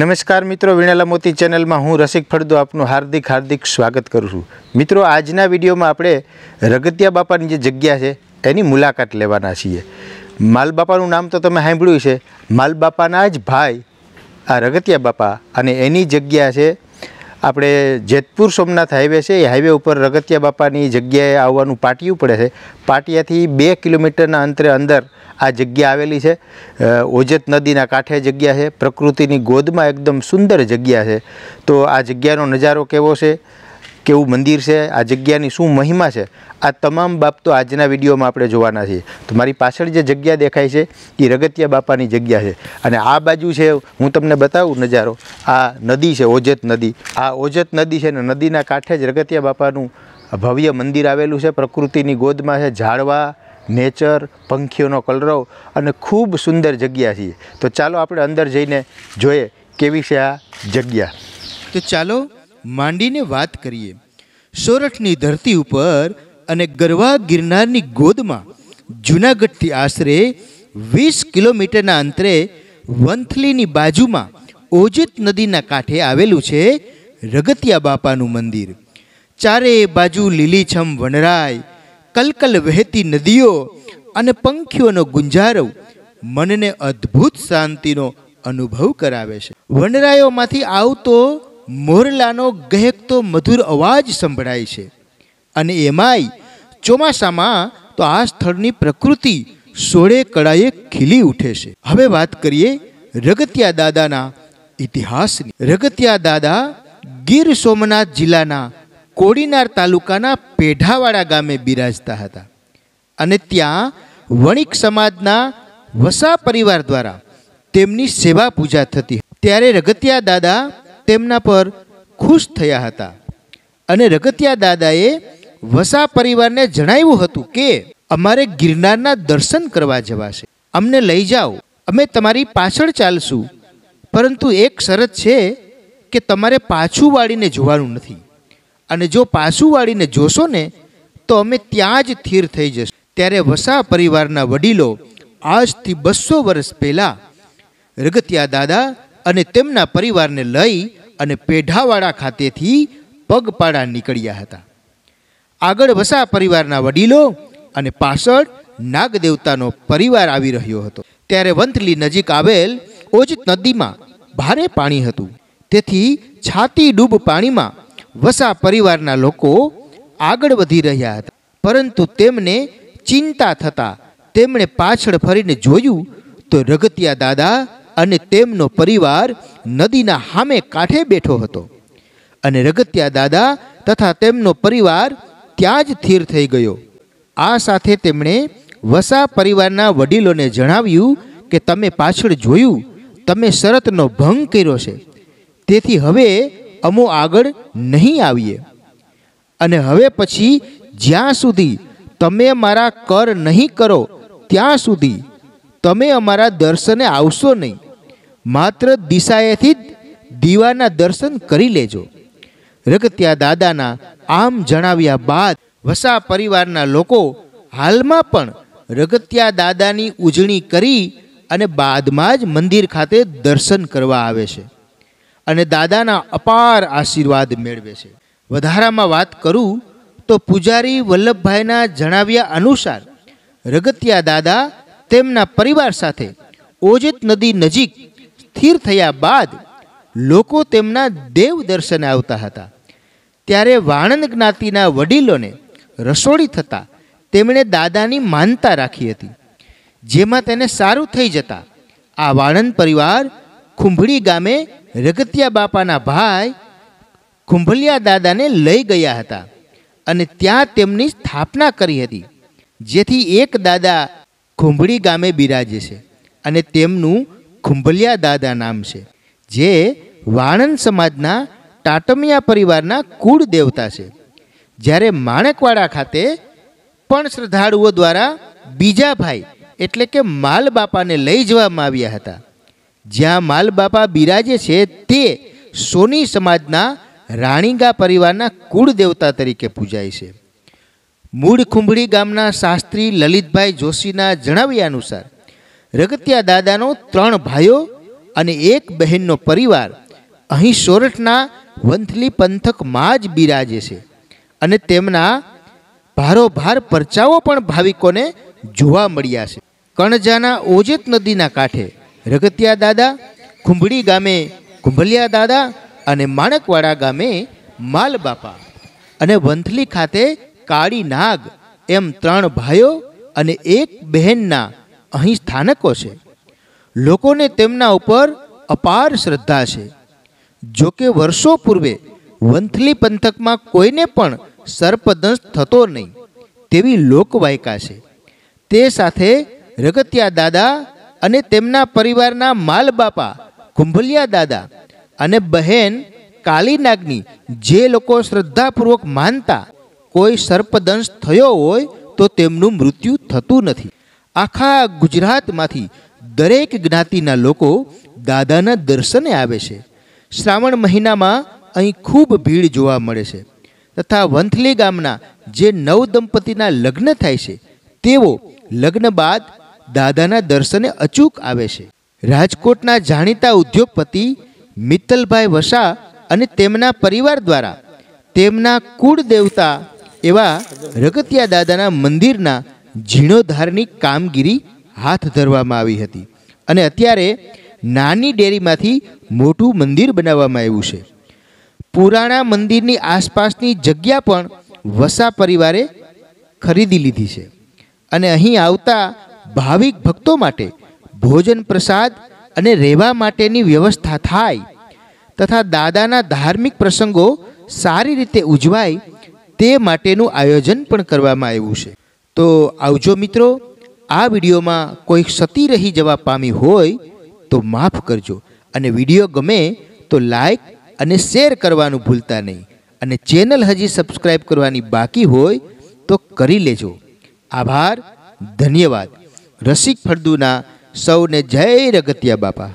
નમસ્કાર મિત્રો વીણાલા મોતી ચેનલમાં હું રસિક ફળદુ આપનું હાર્દિક હાર્દિક સ્વાગત કરું છું મિત્રો આજના વિડીયોમાં આપણે રગતિયા બાપાની જે જગ્યા છે એની મુલાકાત લેવાના છીએ માલ બાપાનું નામ તો તમે સાંભળ્યું છે માલ બાપાના જ ભાઈ આ રગતિયા બાપા અને એની જગ્યા છે આપણે જેતપુર સોમનાથ હાઈવે છે એ હાઈવે ઉપર રગતિયા બાપાની જગ્યાએ આવવાનું પાટિયું પડે છે પાટિયાથી બે કિલોમીટરના અંતરે અંદર આ જગ્યા આવેલી છે ઓજત નદીના કાંઠે જગ્યા છે પ્રકૃતિની ગોદમાં એકદમ સુંદર જગ્યા છે તો આ જગ્યાનો નજારો કેવો છે કેવું મંદિર છે આ જગ્યાની શું મહિમા છે આ તમામ બાબતો આજના વિડીયોમાં આપણે જોવાના છીએ તો મારી પાછળ જે જગ્યા દેખાય છે એ રગતિયા બાપાની જગ્યા છે અને આ બાજુ છે હું તમને બતાવું નજારો આ નદી છે ઓજત નદી આ ઓજત નદી છે ને નદીના કાંઠે જ રગતિયા બાપાનું ભવ્ય મંદિર આવેલું છે પ્રકૃતિની ગોદમાં છે ઝાડવા નેચર પંખીઓનો કલરવ અને ખૂબ સુંદર જગ્યા છે તો ચાલો આપણે અંદર જઈને જોઈએ કેવી છે આ જગ્યા તો ચાલો માંડીને વાત કરીએ સોરઠની ધરતી ઉપર અને ગરવા ગિરનારની ગોદમાં જૂનાગઢથી આશરે વીસ કિલોમીટરના અંતરે વંથલીની બાજુમાં ઓજિત નદીના કાંઠે આવેલું છે રગતિયા બાપાનું મંદિર ચારે બાજુ લીલીછમ વનરાય કલકલ વહેતી નદીઓ અને પંખીઓનો ગુંજારવ મનને અદ્ભુત શાંતિનો અનુભવ કરાવે છે વનરાયોમાંથી આવતો મોરલાનો ગહેકતો મધુર અવાજ સંભળાય છે અને એમાંય ચોમાસામાં તો આ સ્થળની પ્રકૃતિ સોળે કળાએ ખીલી ઉઠે છે હવે વાત કરીએ રગતિયા દાદાના ઇતિહાસની રગતિયા દાદા ગીર સોમનાથ જિલ્લાના કોડીનાર તાલુકાના પેઢાવાડા ગામે બિરાજતા હતા અને ત્યાં વણિક સમાજના વસા પરિવાર દ્વારા તેમની સેવા પૂજા થતી ત્યારે રગતિયા દાદા તેમના પર ખુશ થયા હતા અને રગતિયા દાદાએ વસા પરિવારને જણાવ્યું હતું કે અમારે ગિરનારના દર્શન કરવા જવાશે અમને લઈ જાઓ અમે તમારી પાછળ ચાલશું પરંતુ એક શરત છે કે તમારે પાછું વાળીને જોવાનું નથી અને જો પાછું વાળીને જોશો ને તો અમે ત્યાં જ સ્થિર થઈ જશું ત્યારે વસા પરિવારના વડીલો આજથી બસો વર્ષ પહેલાં રગતિયા દાદા અને તેમના પરિવારને લઈ અને પેઢાવાડા ખાતેથી પગપાળા નીકળ્યા હતા આગળ વસા પરિવારના વડીલો અને પાછળ નાગદેવતાનો પરિવાર આવી રહ્યો હતો ત્યારે વંથલી નજીક આવેલ ઓજત નદીમાં ભારે પાણી હતું તેથી છાતી ડૂબ પાણીમાં વસા પરિવારના લોકો આગળ વધી રહ્યા હતા પરંતુ તેમને ચિંતા થતાં તેમણે પાછળ ફરીને જોયું તો રગતિયા દાદા અને તેમનો પરિવાર નદીના હામે કાંઠે બેઠો હતો અને રગત્યા દાદા તથા તેમનો પરિવાર ત્યાં જ સ્થિર થઈ ગયો આ સાથે તેમણે વસા પરિવારના વડીલોને જણાવ્યું કે તમે પાછળ જોયું તમે શરતનો ભંગ કર્યો છે તેથી હવે અમો આગળ નહીં આવીએ અને હવે પછી જ્યાં સુધી તમે મારા કર નહીં કરો ત્યાં સુધી તમે અમારા દર્શને આવશો નહીં માત્ર દિશાએથી જ દીવાના દર્શન કરી લેજો રગત્યા દાદાના આમ જણાવ્યા બાદ વસા પરિવારના લોકો હાલમાં પણ રગત્યા દાદાની ઉજણી કરી અને બાદમાં જ મંદિર ખાતે દર્શન કરવા આવે છે અને દાદાના અપાર આશીર્વાદ મેળવે છે વધારામાં વાત કરું તો પૂજારી વલ્લભભાઈના જણાવ્યા અનુસાર રગતિયા દાદા તેમના પરિવાર સાથે ઓજત નદી નજીક સ્થિર થયા બાદ લોકો તેમના દેવ દર્શને આવતા હતા ત્યારે વાણંદ જ્ઞાતિના વડીલોને રસોડી થતાં તેમણે દાદાની માનતા રાખી હતી જેમાં તેને સારું થઈ જતા આ વાણંદ પરિવાર ખુંભળી ગામે રગતિયા બાપાના ભાઈ ખુંભલિયા દાદાને લઈ ગયા હતા અને ત્યાં તેમની સ્થાપના કરી હતી જેથી એક દાદા ખુંભળી ગામે બિરાજે છે અને તેમનું ખુંભલિયા દાદા નામ છે જે વાણંદ સમાજના ટાટમિયા પરિવારના કુળ દેવતા છે જ્યારે માણેકવાડા ખાતે પણ શ્રદ્ધાળુઓ દ્વારા બીજા ભાઈ એટલે કે માલ બાપાને લઈ જવામાં આવ્યા હતા જ્યાં માલ બાપા બિરાજે છે તે સોની સમાજના રાણીગા પરિવારના કુળ દેવતા તરીકે પૂજાય છે મૂળ ખુંભળી ગામના શાસ્ત્રી લલિતભાઈ જોશીના જણાવ્યા અનુસાર રગતિયા દાદાનો ત્રણ ભાઈઓ અને એક બહેનનો પરિવાર અહીં સોરઠના વંથલી પંથકમાં જ બિરાજે છે અને તેમના ભારોભાર પરચાવો પણ ભાવિકોને જોવા મળ્યા છે કણજાના ઓજેત નદીના કાંઠે રગતિયા દાદા ખુંભડી ગામે કુંભલિયા દાદા અને માણકવાડા ગામે માલબાપા અને વંથલી ખાતે કાળી નાગ એમ ત્રણ ભાઈઓ અને એક બહેનના અહીં સ્થાનકો છે લોકોને તેમના ઉપર અપાર શ્રદ્ધા છે જો કે વર્ષો પૂર્વે વંથલી પંથકમાં કોઈને પણ સર્પદંશ થતો નહીં તેવી લોકવાયકા છે તે સાથે રગતિયા દાદા અને તેમના પરિવારના માલ બાપા કુંભલિયા દાદા અને બહેન કાલીનાગની જે લોકો શ્રદ્ધાપૂર્વક માનતા કોઈ સર્પદંશ થયો હોય તો તેમનું મૃત્યુ થતું નથી આખા ગુજરાતમાંથી દરેક જ્ઞાતિના લોકો દાદાના દર્શને આવે છે શ્રાવણ મહિનામાં અહીં ખૂબ ભીડ જોવા મળે છે તથા વંથલી ગામના જે નવ દંપતીના લગ્ન થાય છે તેઓ લગ્ન બાદ દાદાના દર્શને અચૂક આવે છે રાજકોટના જાણીતા ઉદ્યોગપતિ મિત્તલભાઈ વસા અને તેમના પરિવાર દ્વારા તેમના કુળ દેવતા એવા રગતિયા દાદાના મંદિરના ઝીણોધારની કામગીરી હાથ ધરવામાં આવી હતી અને અત્યારે નાની ડેરીમાંથી મોટું મંદિર બનાવવામાં આવ્યું છે પુરાણા મંદિરની આસપાસની જગ્યા પણ વસા પરિવારે ખરીદી લીધી છે અને અહીં આવતા ભાવિક ભક્તો માટે ભોજન પ્રસાદ અને રહેવા માટેની વ્યવસ્થા થાય તથા દાદાના ધાર્મિક પ્રસંગો સારી રીતે ઉજવાય તે માટેનું આયોજન પણ કરવામાં આવ્યું છે તો આવજો મિત્રો આ વિડીયોમાં કોઈ ક્ષતી રહી જવા પામી હોય તો માફ કરજો અને વિડીયો ગમે તો લાઈક અને શેર કરવાનું ભૂલતા નહીં અને ચેનલ હજી સબસ્ક્રાઈબ કરવાની બાકી હોય તો કરી લેજો આભાર ધન્યવાદ રસિક ફળદુના સૌને જય રગતિયા બાપા